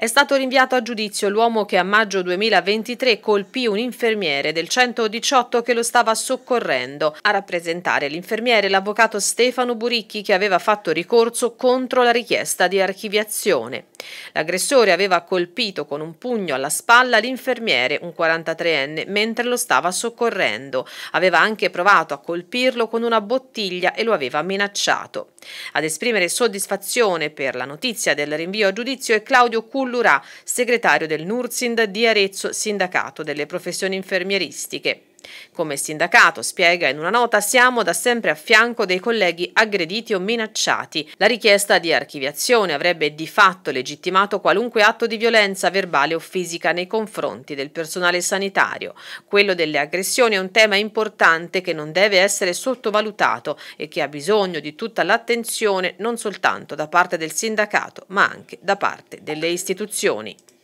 È stato rinviato a giudizio l'uomo che a maggio 2023 colpì un infermiere del 118 che lo stava soccorrendo. A rappresentare l'infermiere l'avvocato Stefano Buricchi che aveva fatto ricorso contro la richiesta di archiviazione. L'aggressore aveva colpito con un pugno alla spalla l'infermiere, un 43enne, mentre lo stava soccorrendo. Aveva anche provato a colpirlo con una bottiglia e lo aveva minacciato. Ad esprimere soddisfazione per la notizia del rinvio a giudizio è Claudio Cullo Cullurà, segretario del NURSIND di Arezzo, sindacato delle professioni infermieristiche. Come sindacato spiega in una nota, siamo da sempre a fianco dei colleghi aggrediti o minacciati. La richiesta di archiviazione avrebbe di fatto legittimato qualunque atto di violenza verbale o fisica nei confronti del personale sanitario. Quello delle aggressioni è un tema importante che non deve essere sottovalutato e che ha bisogno di tutta l'attenzione non soltanto da parte del sindacato ma anche da parte delle istituzioni.